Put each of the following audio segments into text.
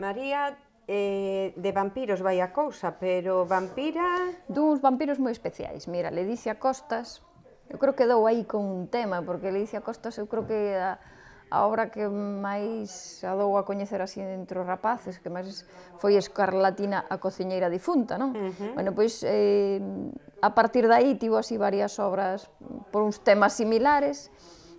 María, eh, de vampiros vai a cousa, pero vampira... Duns vampiros moi especiais. Mira, le a Costas, eu creo que dou aí con un tema, porque le a Costas eu creo que a, a obra que máis a dou a coñecer así entre os rapaces, que máis foi Escarlatina a cociñeira difunta, non? Uh -huh. Bueno, pois eh, a partir dai tivo así varias obras por uns temas similares,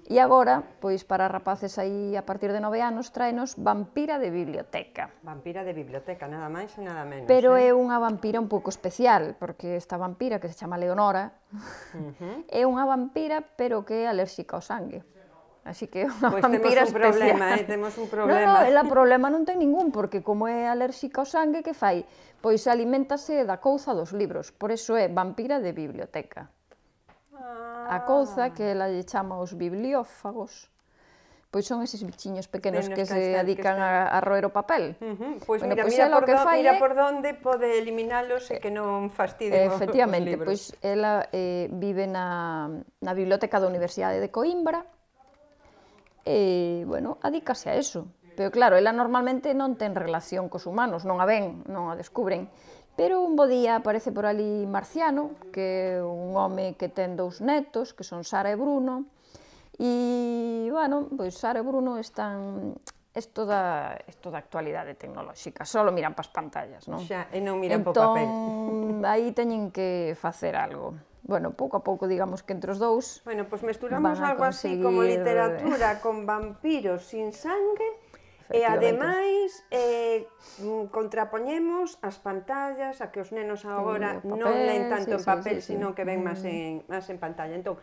E agora, pois para rapaces aí a partir de nove anos, traenos Vampira de Biblioteca. Vampira de Biblioteca, nada máis e nada menos. Pero eh? é unha vampira un pouco especial, porque esta vampira que se chama Leonora uh -huh. é unha vampira pero que é alérxica ao sangue. Así que é unha pues pois vampira temos un especial. problema, eh? temos un problema. No, é ela problema non ten ningún, porque como é alérxica ao sangue, que fai? Pois alimentase da couza dos libros, por eso é vampira de biblioteca a cousa que ela lle chama os bibliófagos, pois son eses bichiños pequenos que, se dedican a, a roer o papel. Uh -huh. Pois bueno, mira, pois mira, por que do, mira por donde pode eliminalos e que non fastidien Efectivamente, pois ela eh, vive na, na biblioteca da Universidade de Coimbra e, bueno, adícase a eso. Pero claro, ela normalmente non ten relación cos humanos, non a ven, non a descubren, Pero un bo día aparece por ali Marciano, que é un home que ten dous netos, que son Sara e Bruno, e, bueno, pois Sara e Bruno están isto da, isto da actualidade tecnolóxica, só miran pas pantallas, non? Xa, e non miran entón, po papel. aí teñen que facer algo. Bueno, pouco a pouco, digamos que entre os dous... Bueno, pois pues mesturamos algo conseguir... así como literatura con vampiros sin sangue E ademais, eh, mm, contrapoñemos as pantallas, a que os nenos agora mm, papel, non leen tanto sí, en papel, sí, sí, sino sí. que ven máis mm. en, máis en pantalla. Entón,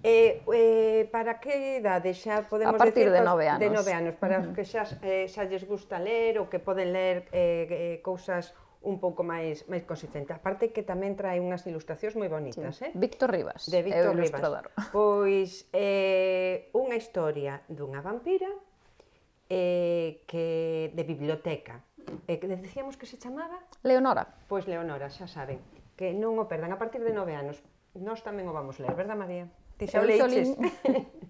Eh, eh, para que idade xa podemos A partir decir, de nove anos. De nove anos, para os uh -huh. que xa, eh, xa lles gusta ler ou que poden ler eh, eh, cousas un pouco máis máis consistente. A parte que tamén trae unhas ilustracións moi bonitas, sí. eh? Víctor Rivas, de Víctor Rivas. Pois eh, unha historia dunha vampira eh, que de biblioteca. Eh, que decíamos que se chamaba? Leonora. Pois Leonora, xa saben, que non o perdan a partir de nove anos. Nós tamén o vamos ler, verdad María? Ti xa o leiches?